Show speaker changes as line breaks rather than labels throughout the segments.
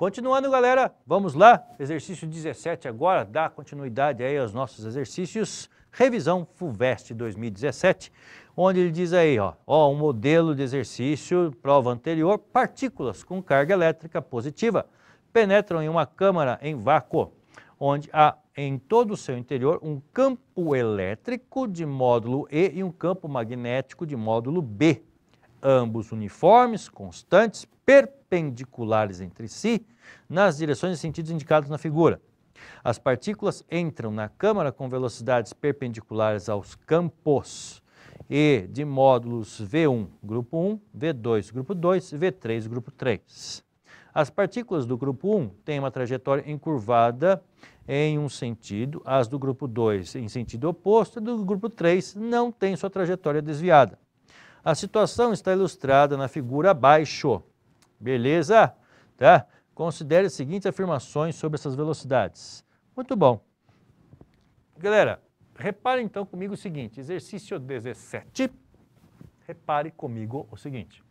Continuando, galera, vamos lá. Exercício 17 agora, dá continuidade aí aos nossos exercícios. Revisão FUVEST 2017, onde ele diz aí, ó, ó, um modelo de exercício, prova anterior, partículas com carga elétrica positiva penetram em uma câmara em vácuo, onde há em todo o seu interior um campo elétrico de módulo E e um campo magnético de módulo B ambos uniformes, constantes, perpendiculares entre si, nas direções e sentidos indicados na figura. As partículas entram na câmara com velocidades perpendiculares aos campos e de módulos V1, grupo 1, V2, grupo 2 V3, grupo 3. As partículas do grupo 1 têm uma trajetória encurvada em um sentido, as do grupo 2 em sentido oposto, e do grupo 3 não têm sua trajetória desviada. A situação está ilustrada na figura abaixo. Beleza? Tá? Considere as seguintes afirmações sobre essas velocidades. Muito bom. Galera, repare então comigo o seguinte, exercício 17. Repare comigo o seguinte.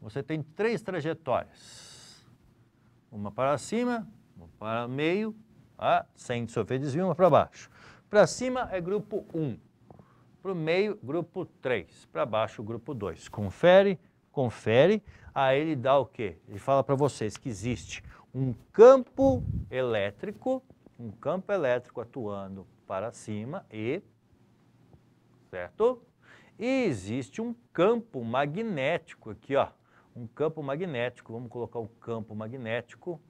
Você tem três trajetórias. Uma para cima, uma para meio, ah, sem sofrer desvio, uma para baixo. Para cima é grupo 1, para o meio, grupo 3. Para baixo, grupo 2. Confere, confere. Aí ele dá o quê? Ele fala para vocês que existe um campo elétrico, um campo elétrico atuando para cima e, certo? E existe um campo magnético aqui, ó. Um campo magnético, vamos colocar um campo magnético.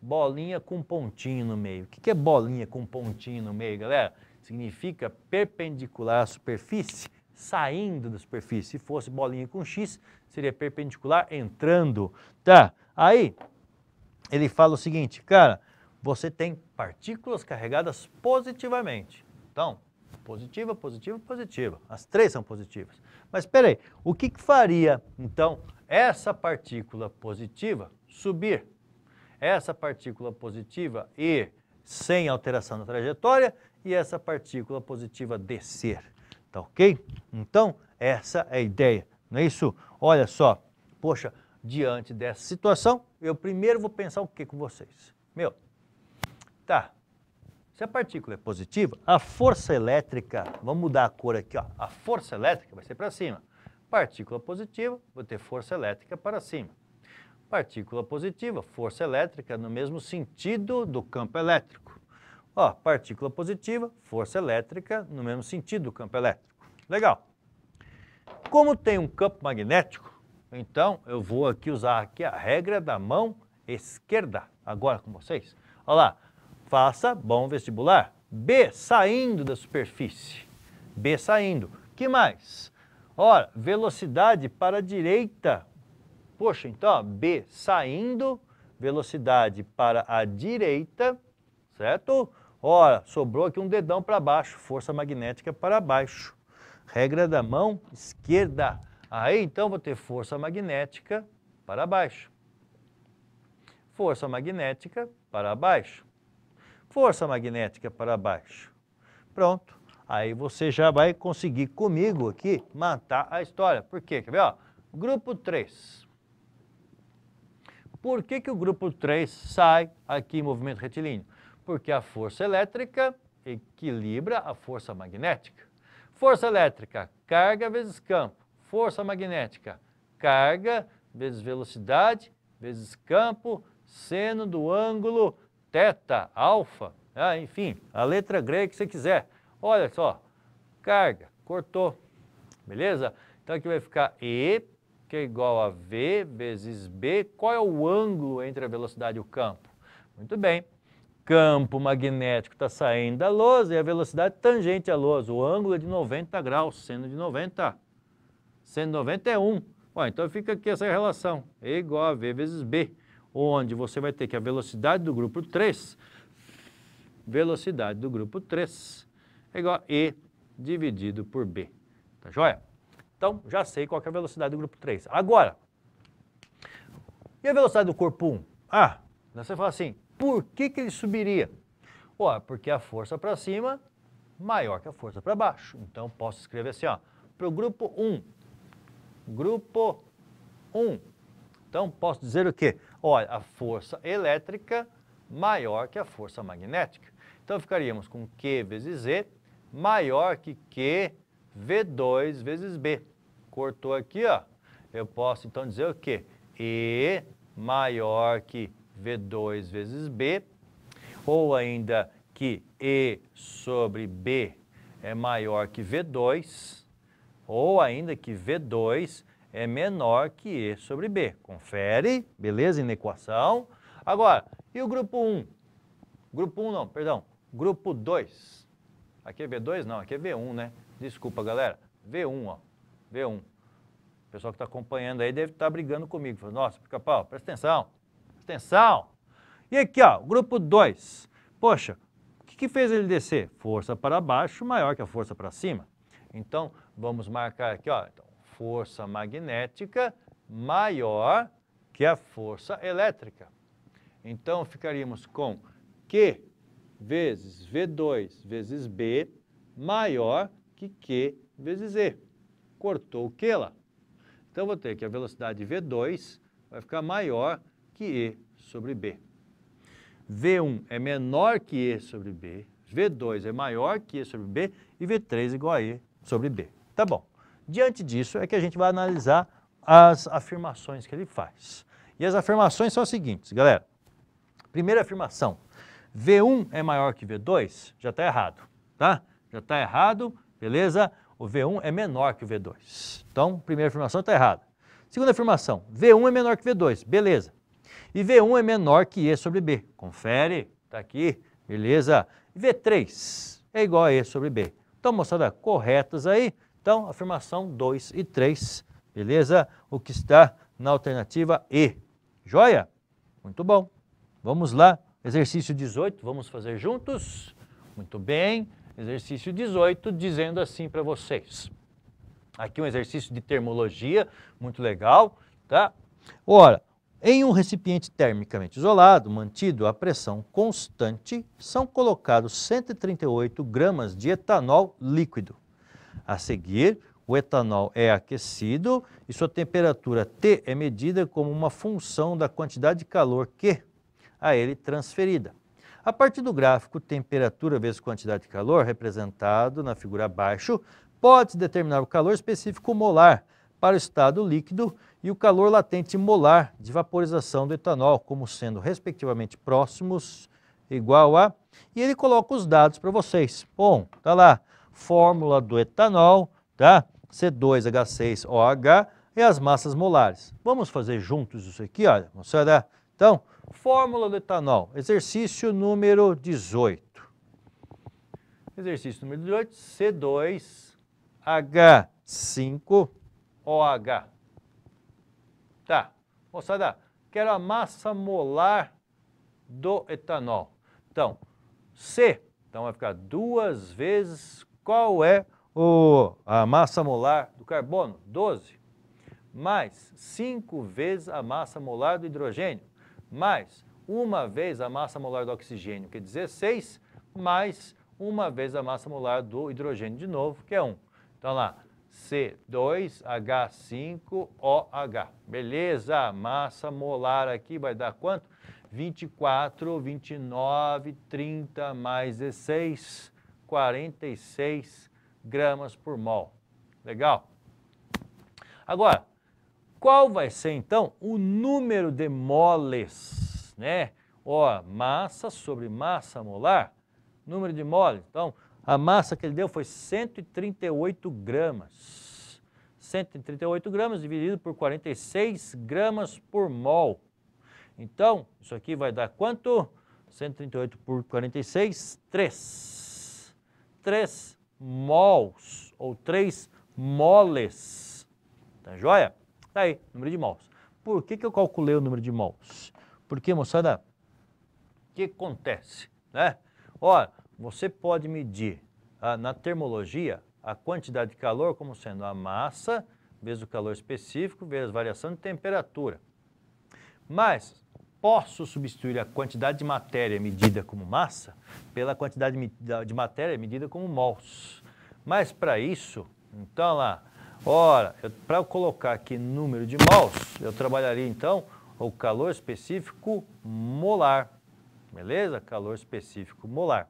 Bolinha com pontinho no meio. O que é bolinha com pontinho no meio, galera? significa perpendicular à superfície, saindo da superfície. Se fosse bolinha com X, seria perpendicular entrando. Tá, aí ele fala o seguinte, cara, você tem partículas carregadas positivamente. Então, positiva, positiva, positiva. As três são positivas. Mas peraí, o que, que faria, então, essa partícula positiva subir? Essa partícula positiva ir sem alteração da trajetória e essa partícula positiva descer. Tá ok? Então, essa é a ideia, não é isso? Olha só, poxa, diante dessa situação, eu primeiro vou pensar o que com vocês? Meu, tá, se a partícula é positiva, a força elétrica, vamos mudar a cor aqui, ó, a força elétrica vai ser para cima. Partícula positiva, vou ter força elétrica para cima. Partícula positiva, força elétrica no mesmo sentido do campo elétrico. Ó, partícula positiva, força elétrica, no mesmo sentido do campo elétrico. Legal. Como tem um campo magnético, então eu vou aqui usar aqui a regra da mão esquerda, agora com vocês. Olha lá, faça bom vestibular. B saindo da superfície. B saindo. que mais? Ora, velocidade para a direita. Poxa, então, ó, B saindo, velocidade para a direita, certo? Ora, sobrou aqui um dedão para baixo, força magnética para baixo. Regra da mão esquerda. Aí então vou ter força magnética para baixo. Força magnética para baixo. Força magnética para baixo. Pronto. Aí você já vai conseguir comigo aqui matar a história. Por quê? Quer ver? Ó, grupo 3. Por que, que o grupo 3 sai aqui em movimento retilíneo? Porque a força elétrica equilibra a força magnética. Força elétrica, carga vezes campo. Força magnética, carga vezes velocidade vezes campo, seno do ângulo teta, alfa, né? enfim, a letra grega que você quiser. Olha só, carga, cortou, beleza? Então aqui vai ficar E, que é igual a V vezes B. Qual é o ângulo entre a velocidade e o campo? Muito bem, campo magnético está saindo da lousa e a velocidade tangente à lousa. O ângulo é de 90 graus, sendo de 90. 90 é Ó, então fica aqui essa relação, E igual a V vezes B, onde você vai ter que a velocidade do grupo 3, velocidade do grupo 3, é igual a E dividido por B. Tá joia? Então, já sei qual é a velocidade do grupo 3. Agora, e a velocidade do corpo 1? Ah, você fala assim, por que, que ele subiria? Ó, porque a força para cima maior que a força para baixo. Então, posso escrever assim, ó, para o grupo 1. Grupo 1. Então, posso dizer o quê? Olha, a força elétrica maior que a força magnética. Então, ficaríamos com Q vezes e maior que Q V2 vezes B. Cortou aqui, ó. Eu posso, então, dizer o quê? E maior que V2 vezes B, ou ainda que E sobre B é maior que V2, ou ainda que V2 é menor que E sobre B. Confere, beleza? inequação. Agora, e o grupo 1? Grupo 1 não, perdão. Grupo 2. Aqui é V2? Não, aqui é V1, né? Desculpa, galera. V1, ó. V1. O pessoal que está acompanhando aí deve estar tá brigando comigo. Nossa, fica pau presta atenção. Atenção! E aqui, ó, grupo 2. Poxa, o que, que fez ele descer? Força para baixo maior que a força para cima. Então, vamos marcar aqui, ó, então, força magnética maior que a força elétrica. Então, ficaríamos com Q vezes V2 vezes B maior que Q vezes E. Cortou o Q lá. Então, vou ter que a velocidade V2 vai ficar maior que E sobre B. V1 é menor que E sobre B, V2 é maior que E sobre B e V3 é igual a E sobre B. Tá bom. Diante disso é que a gente vai analisar as afirmações que ele faz. E as afirmações são as seguintes, galera. Primeira afirmação, V1 é maior que V2? Já está errado, tá? Já está errado, beleza? O V1 é menor que o V2. Então, primeira afirmação está errada. Segunda afirmação, V1 é menor que V2, beleza. E V1 é menor que E sobre B. Confere, tá aqui, beleza? V3 é igual a E sobre B. Então, moçada, corretas aí. Então, afirmação 2 e 3, beleza? O que está na alternativa E. Joia? Muito bom. Vamos lá, exercício 18, vamos fazer juntos? Muito bem, exercício 18, dizendo assim para vocês. Aqui um exercício de termologia, muito legal, tá? Ora, em um recipiente termicamente isolado, mantido a pressão constante, são colocados 138 gramas de etanol líquido. A seguir, o etanol é aquecido e sua temperatura T é medida como uma função da quantidade de calor Q a ele transferida. A partir do gráfico temperatura vezes quantidade de calor, representado na figura abaixo, pode-se determinar o calor específico molar para o estado líquido e o calor latente molar de vaporização do etanol, como sendo respectivamente próximos, igual a. E ele coloca os dados para vocês. Bom, tá lá, fórmula do etanol, tá? C2H6OH e as massas molares. Vamos fazer juntos isso aqui, olha, moçada. Então, fórmula do etanol, exercício número 18. Exercício número 18, C2H5 OH. Tá. Moçada, quero a massa molar do etanol. Então, C, então vai ficar duas vezes qual é o, a massa molar do carbono, 12, mais 5 vezes a massa molar do hidrogênio, mais uma vez a massa molar do oxigênio, que é 16, mais uma vez a massa molar do hidrogênio de novo, que é 1. Então lá, C2H5OH. Beleza? Massa molar aqui vai dar quanto? 24, 29, 30 mais 16, 46 gramas por mol. Legal? Agora, qual vai ser então o número de moles, né? Ó, massa sobre massa molar, número de moles. Então, a massa que ele deu foi 138 gramas. 138 gramas dividido por 46 gramas por mol. Então, isso aqui vai dar quanto? 138 por 46, 3. 3 mols, ou 3 moles. Tá joia? Tá aí, número de mols. Por que, que eu calculei o número de mols? Porque, moçada, o que acontece? Né? Olha, você pode medir a, ah, na termologia a quantidade de calor como sendo a massa vezes o calor específico vezes a variação de temperatura. Mas posso substituir a quantidade de matéria medida como massa pela quantidade de matéria medida como mols. Mas para isso, então lá, ora, para eu colocar aqui número de mols, eu trabalharia então o calor específico molar. Beleza? Calor específico molar.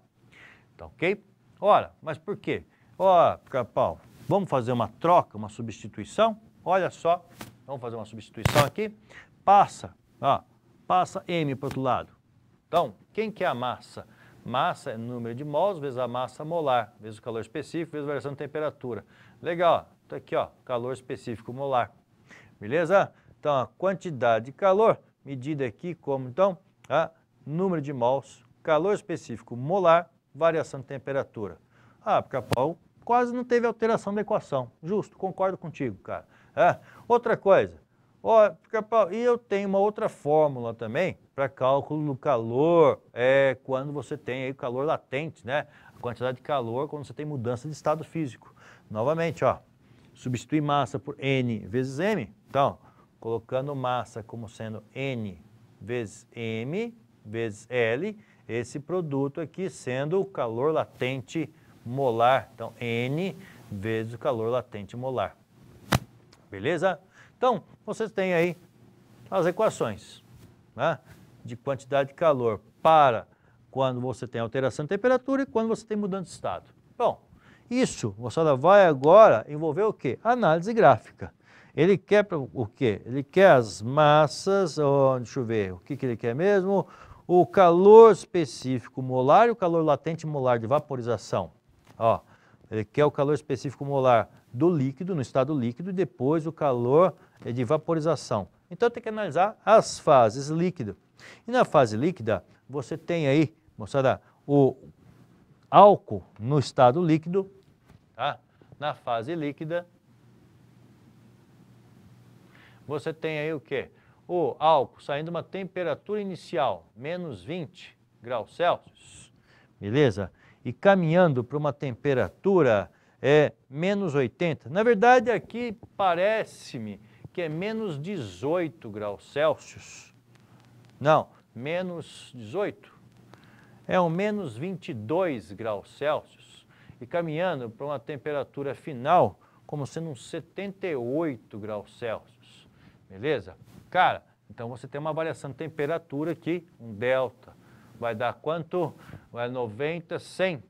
Tá ok? Ora, mas por quê? Ó, Capão, vamos fazer uma troca, uma substituição? Olha só, vamos fazer uma substituição aqui. Passa, ó, passa M para o outro lado. Então, quem que é a massa? Massa é número de mols vezes a massa molar, vezes o calor específico, vezes a variação de temperatura. Legal, está aqui, ó, calor específico molar. Beleza? Então, a quantidade de calor, medida aqui como, então, a número de mols, calor específico molar, variação de temperatura. Ah, porque a pau quase não teve alteração da equação. Justo, concordo contigo, cara. É, outra coisa, ó, a pau e eu tenho uma outra fórmula também para cálculo do calor, é quando você tem aí calor latente, né? A quantidade de calor quando você tem mudança de estado físico. Novamente, ó, Substituir massa por N vezes M. Então, colocando massa como sendo N vezes M vezes L, esse produto aqui sendo o calor latente molar. Então, N vezes o calor latente molar. Beleza? Então, vocês têm aí as equações né? de quantidade de calor para quando você tem alteração de temperatura e quando você tem mudança de estado. Bom, isso, moçada, vai agora envolver o quê? Análise gráfica. Ele quer o quê? Ele quer as massas, oh, deixa eu ver, o que, que ele quer mesmo? o calor específico molar e o calor latente molar de vaporização. Ó, ele quer o calor específico molar do líquido, no estado líquido, e depois o calor é de vaporização. Então tem que analisar as fases líquido. E na fase líquida, você tem aí, moçada, o álcool no estado líquido, tá? Na fase líquida, você tem aí o quê? o álcool saindo uma temperatura inicial, menos 20 graus Celsius, beleza? E caminhando para uma temperatura é menos 80. Na verdade, aqui parece-me que é menos 18 graus Celsius. Não, menos 18. É um menos 22 graus Celsius. E caminhando para uma temperatura final, como sendo uns 78 graus Celsius. Beleza? Cara, então você tem uma avaliação de temperatura aqui, um delta. Vai dar quanto? Vai 90, 100.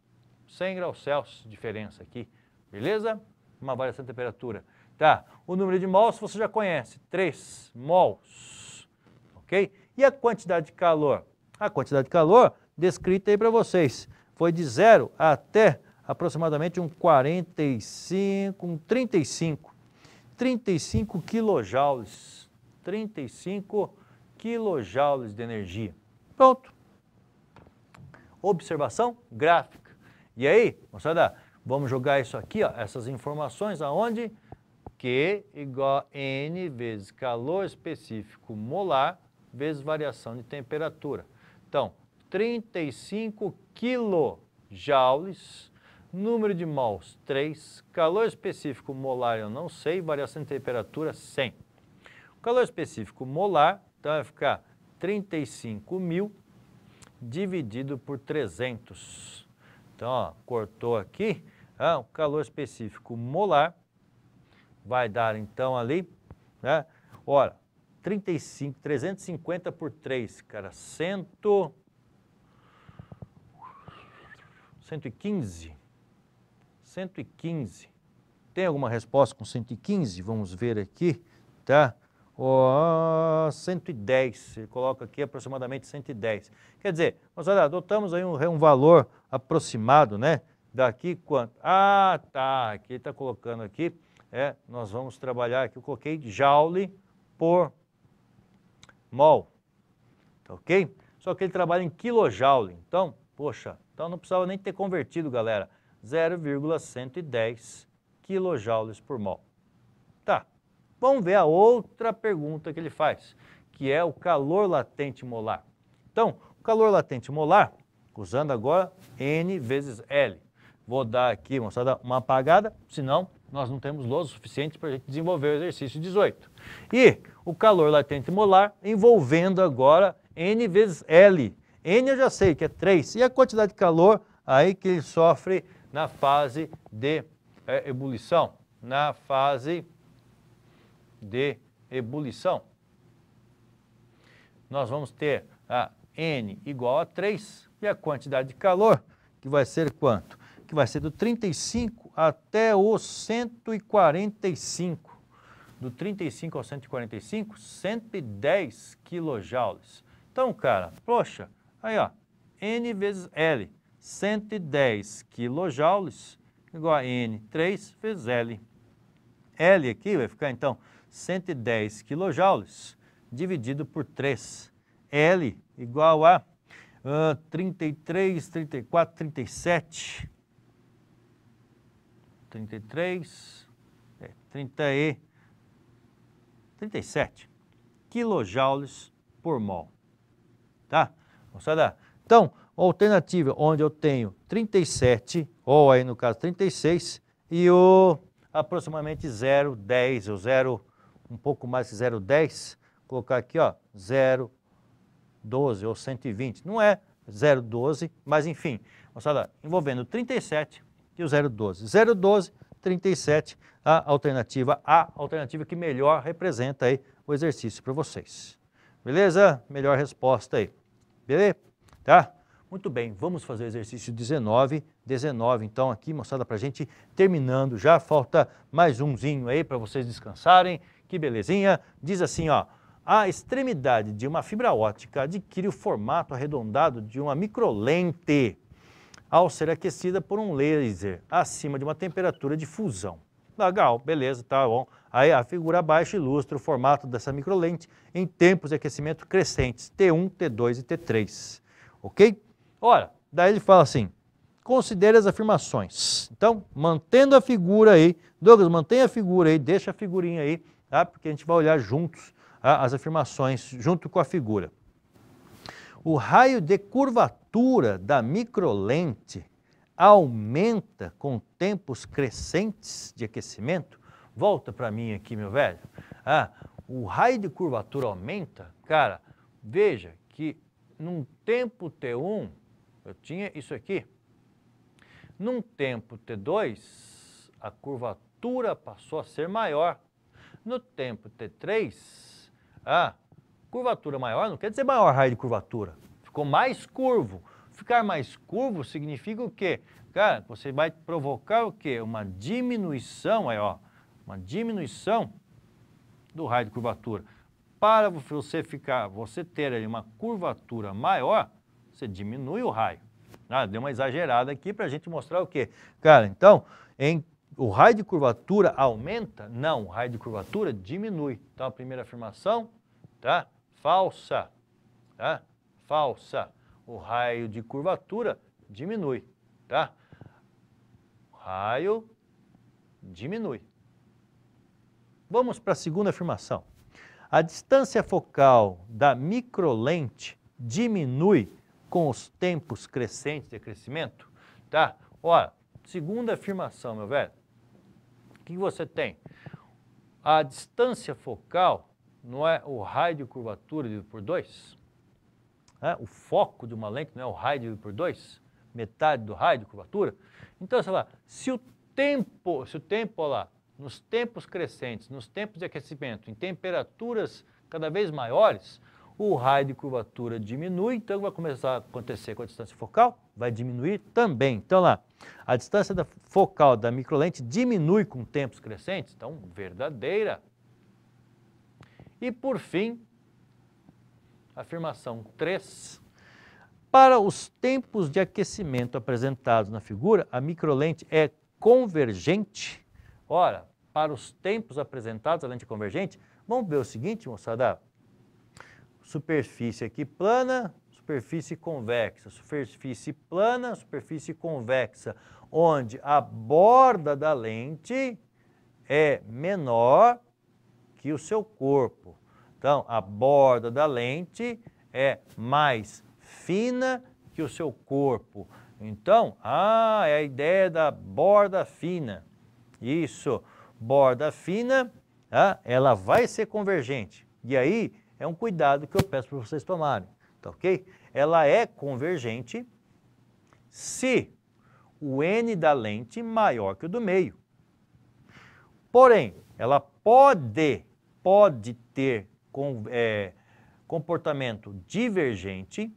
100 graus Celsius de diferença aqui. Beleza? Uma avaliação de temperatura. Tá, o número de mols você já conhece, 3 mols, ok? E a quantidade de calor? A quantidade de calor descrita aí para vocês foi de zero até aproximadamente um 45, um 35 35 quilojoules. 35 quilojoules de energia. Pronto. Observação gráfica. E aí, moçada, vamos jogar isso aqui, ó, essas informações aonde? Q igual a N vezes calor específico molar vezes variação de temperatura. Então, 35 quilojoules Número de mols, 3. Calor específico molar, eu não sei. Variação de temperatura, 100. O calor específico molar, então vai ficar 35 mil dividido por 300. Então, ó, cortou aqui. Ah, o calor específico molar vai dar, então, ali, né? Ora, 35, 350 por 3, cara, 100... 115 115. Tem alguma resposta com 115? Vamos ver aqui, tá? Oh, 110, ele coloca aqui aproximadamente 110. Quer dizer, nós olha, adotamos aí um, um valor aproximado, né? Daqui quanto? Ah, tá, aqui está colocando aqui, é, nós vamos trabalhar aqui, eu coloquei joule por mol, tá ok? Só que ele trabalha em quilojoule, então, poxa, então não precisava nem ter convertido, galera. 0,110 kJ por mol. Tá, vamos ver a outra pergunta que ele faz, que é o calor latente molar. Então, o calor latente molar, usando agora N vezes L. Vou dar aqui, moçada, uma apagada, senão nós não temos lousa suficiente para a gente desenvolver o exercício 18. E o calor latente molar envolvendo agora N vezes L. N eu já sei que é 3. E a quantidade de calor aí que ele sofre na fase de é, ebulição, na fase de ebulição, nós vamos ter a N igual a 3 e a quantidade de calor, que vai ser quanto? Que vai ser do 35 até o 145. Do 35 ao 145, 110 quilojoules. Então, cara, poxa, aí ó, N vezes L 110 kJ igual a N3 vezes L. L aqui vai ficar, então, 110 kJ dividido por 3. L igual a uh, 33, 34, 37. 33, é, 30 e 37 quilojoules por mol. Tá? Moçada, então, alternativa, onde eu tenho 37, ou aí no caso 36, e o aproximadamente 0,10 ou 0, um pouco mais que 0,10, colocar aqui, ó, 0,12 ou 120. Não é 0,12, mas enfim, moçada, envolvendo 37 e o 0,12. 0,12, 37, a alternativa A, alternativa que melhor representa aí o exercício para vocês. Beleza? Melhor resposta aí. Beleza? Tá? Muito bem, vamos fazer o exercício 19, 19 então aqui, moçada, para a gente terminando já, falta mais umzinho aí para vocês descansarem, que belezinha. Diz assim, ó, a extremidade de uma fibra óptica adquire o formato arredondado de uma microlente ao ser aquecida por um laser acima de uma temperatura de fusão. Legal, beleza, tá bom. Aí a figura abaixo ilustra o formato dessa microlente em tempos de aquecimento crescentes, T1, T2 e T3, ok? Ora, daí ele fala assim: considere as afirmações. Então, mantendo a figura aí, Douglas, mantenha a figura aí, deixa a figurinha aí, tá? porque a gente vai olhar juntos tá? as afirmações, junto com a figura. O raio de curvatura da microlente aumenta com tempos crescentes de aquecimento? Volta para mim aqui, meu velho. Ah, o raio de curvatura aumenta? Cara, veja que num tempo T1, eu tinha isso aqui. Num tempo T2, a curvatura passou a ser maior. No tempo T3, a curvatura maior não quer dizer maior raio de curvatura. Ficou mais curvo. Ficar mais curvo significa o quê? Cara, você vai provocar o quê? Uma diminuição, aí ó, uma diminuição do raio de curvatura. Para você ficar, você ter uma curvatura maior, você diminui o raio. Ah, deu uma exagerada aqui para a gente mostrar o quê? Cara, então, em, o raio de curvatura aumenta? Não, o raio de curvatura diminui. Então, a primeira afirmação, tá? Falsa, tá? Falsa. O raio de curvatura diminui, tá? O raio diminui. Vamos para a segunda afirmação. A distância focal da microlente diminui com os tempos crescentes de crescimento, tá? Olha, segunda afirmação, meu velho. O que você tem? A distância focal não é o raio de curvatura dividido por 2? É? O foco de uma lente não é o raio dividido por 2? Metade do raio de curvatura? Então, sei lá, se o tempo, se o tempo, olha lá, nos tempos crescentes, nos tempos de aquecimento, em temperaturas cada vez maiores, o raio de curvatura diminui, então vai começar a acontecer com a distância focal, vai diminuir também. Então lá, a distância da focal da microlente diminui com tempos crescentes, então verdadeira. E por fim, afirmação 3. Para os tempos de aquecimento apresentados na figura, a microlente é convergente. Ora, para os tempos apresentados, a lente convergente, vamos ver o seguinte, moçada superfície aqui plana, superfície convexa, superfície plana, superfície convexa, onde a borda da lente é menor que o seu corpo. Então, a borda da lente é mais fina que o seu corpo. Então, ah, é a ideia da borda fina. Isso, borda fina, ah, ela vai ser convergente. E aí, é um cuidado que eu peço para vocês tomarem, tá ok? Ela é convergente se o N da lente maior que o do meio. Porém, ela pode, pode ter com, é, comportamento divergente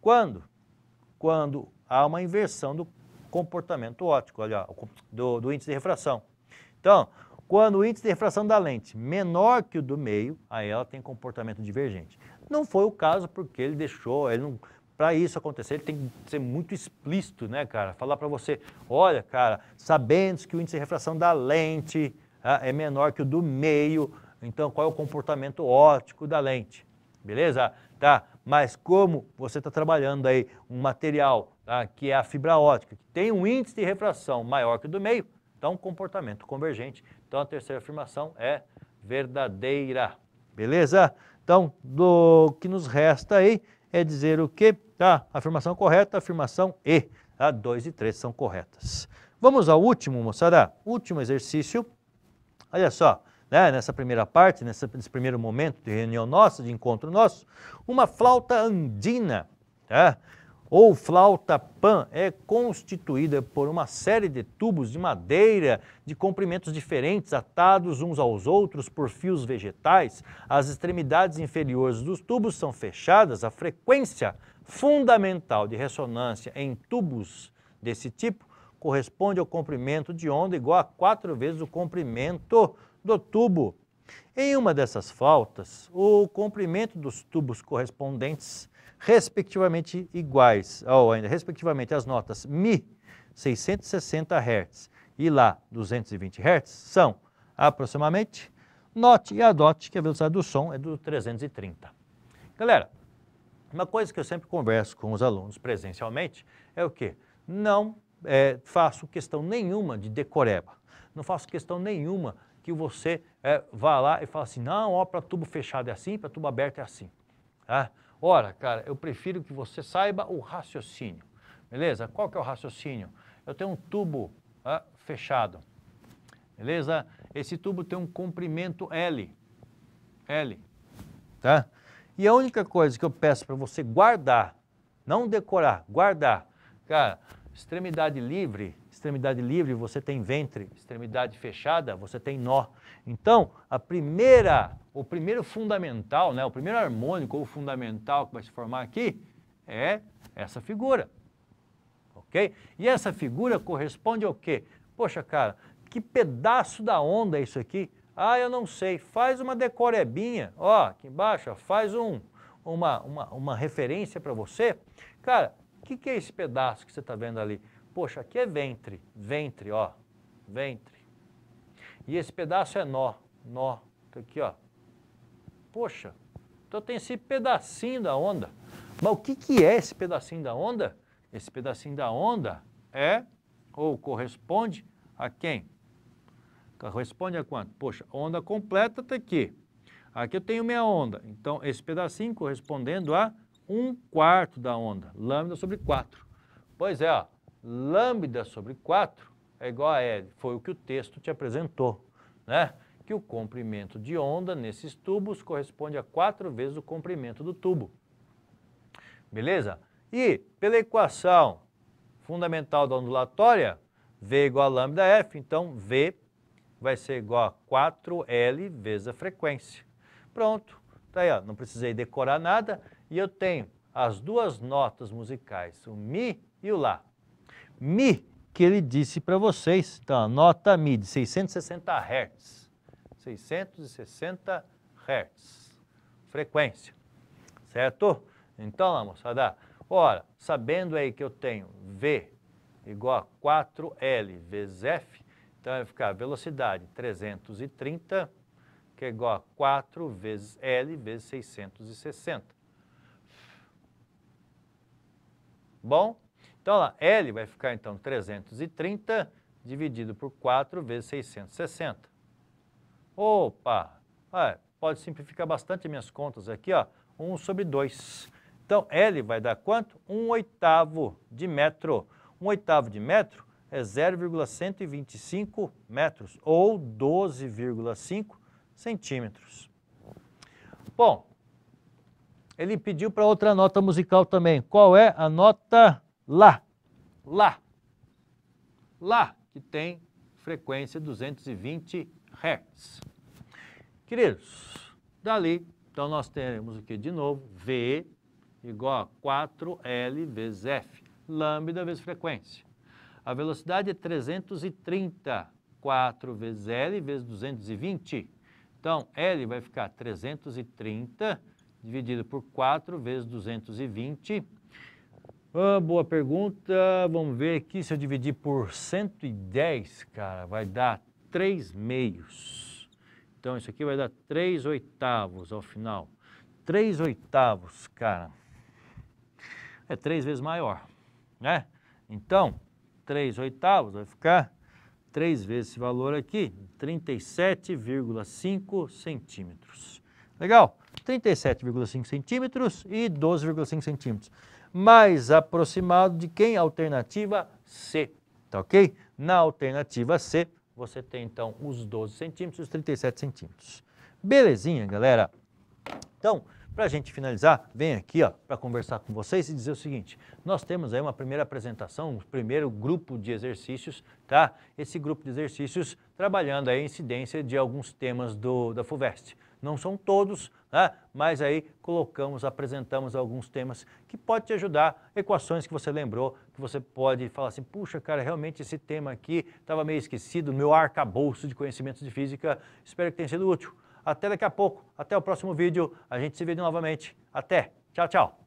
quando? Quando há uma inversão do comportamento óptico, olha, do, do índice de refração. Então, quando o índice de refração da lente menor que o do meio, aí ela tem comportamento divergente. Não foi o caso porque ele deixou, ele não, para isso acontecer, ele tem que ser muito explícito, né, cara? Falar para você, olha, cara, sabendo que o índice de refração da lente ah, é menor que o do meio, então qual é o comportamento óptico da lente? Beleza? Tá? Mas como você está trabalhando aí um material tá, que é a fibra ótica, que tem um índice de refração maior que o do meio, então comportamento convergente então a terceira afirmação é verdadeira. Beleza? Então, do que nos resta aí é dizer o que? Tá, afirmação correta, afirmação E. Tá? 2 e 3 são corretas. Vamos ao último, moçada. Último exercício. Olha só, né? nessa primeira parte, nessa, nesse primeiro momento de reunião nossa, de encontro nosso, uma flauta andina. Tá? ou flauta pan é constituída por uma série de tubos de madeira de comprimentos diferentes atados uns aos outros por fios vegetais. As extremidades inferiores dos tubos são fechadas. A frequência fundamental de ressonância em tubos desse tipo corresponde ao comprimento de onda igual a quatro vezes o comprimento do tubo. Em uma dessas flautas, o comprimento dos tubos correspondentes respectivamente iguais, ou ainda respectivamente as notas Mi 660 Hz e Lá 220 Hz são aproximadamente note e adote que a velocidade do som é do 330. Galera, uma coisa que eu sempre converso com os alunos presencialmente é o que? Não é, faço questão nenhuma de decoreba. Não faço questão nenhuma que você é, vá lá e fale assim, não, ó, para tubo fechado é assim, para tubo aberto é assim. Tá? Ora, cara, eu prefiro que você saiba o raciocínio. Beleza? Qual que é o raciocínio? Eu tenho um tubo ah, fechado. Beleza? Esse tubo tem um comprimento L. L. Tá? E a única coisa que eu peço para você guardar, não decorar, guardar, cara, extremidade livre extremidade livre, você tem ventre, extremidade fechada, você tem nó. Então, a primeira, o primeiro fundamental, né, o primeiro harmônico ou fundamental que vai se formar aqui é essa figura. OK? E essa figura corresponde ao quê? Poxa, cara, que pedaço da onda é isso aqui? Ah, eu não sei. Faz uma decorebinha, ó, aqui embaixo, ó, faz um uma, uma, uma referência para você. Cara, o que, que é esse pedaço que você está vendo ali? Poxa, aqui é ventre, ventre, ó, ventre. E esse pedaço é nó, nó, tá aqui, ó. Poxa, então tem esse pedacinho da onda. Mas o que, que é esse pedacinho da onda? Esse pedacinho da onda é, ou corresponde a quem? Corresponde a quanto? Poxa, onda completa tá aqui. Aqui eu tenho minha onda. Então, esse pedacinho correspondendo a 1 quarto da onda, lambda sobre 4. Pois é, ó, lambda sobre 4 é igual a L, foi o que o texto te apresentou, né? Que o comprimento de onda nesses tubos corresponde a 4 vezes o comprimento do tubo. Beleza? E pela equação fundamental da ondulatória, V igual a lambda F, então V vai ser igual a 4L vezes a frequência. Pronto, tá aí, ó, não precisei decorar nada e eu tenho as duas notas musicais, o Mi e o Lá. Mi, que ele disse para vocês. Então, a nota Mi de 660 Hz. 660 Hz. Frequência. Certo? Então, lá, moçada. Ora, sabendo aí que eu tenho V igual a 4L vezes F, então vai ficar velocidade 330, que é igual a 4 vezes L vezes 660. Bom, então, lá, L vai ficar, então, 330 dividido por 4 vezes 660. Opa! Ah, pode simplificar bastante minhas contas aqui, ó. 1 sobre 2. Então, L vai dar quanto? 1 oitavo de metro. 1 oitavo de metro é 0,125 metros, ou 12,5 centímetros. Bom, ele pediu para outra nota musical também. Qual é a nota lá, lá, lá, que tem frequência 220 Hz. Queridos, dali, então nós teremos o que de novo? V igual a 4L vezes F, lambda vezes frequência. A velocidade é 330, 4 vezes L vezes 220. Então, L vai ficar 330 dividido por 4 vezes 220 ah, boa pergunta. Vamos ver aqui. Se eu dividir por 110, cara, vai dar 3 meios. Então, isso aqui vai dar 3 oitavos ao final. 3 oitavos, cara. É 3 vezes maior, né? Então, 3 oitavos vai ficar 3 vezes esse valor aqui, 37,5 centímetros. Legal? Legal? 37,5 centímetros e 12,5 centímetros, mais aproximado de quem? Alternativa C, tá ok? Na alternativa C, você tem então os 12 centímetros e os 37 centímetros. Belezinha, galera? Então, para a gente finalizar, vem aqui para conversar com vocês e dizer o seguinte: nós temos aí uma primeira apresentação, um primeiro grupo de exercícios, tá? Esse grupo de exercícios trabalhando aí a incidência de alguns temas do, da FUVEST. Não são todos, né? Mas aí colocamos, apresentamos alguns temas que pode te ajudar, equações que você lembrou, que você pode falar assim, puxa, cara, realmente esse tema aqui estava meio esquecido, meu arcabouço de conhecimentos de física, espero que tenha sido útil. Até daqui a pouco, até o próximo vídeo, a gente se vê novamente. Até, tchau, tchau.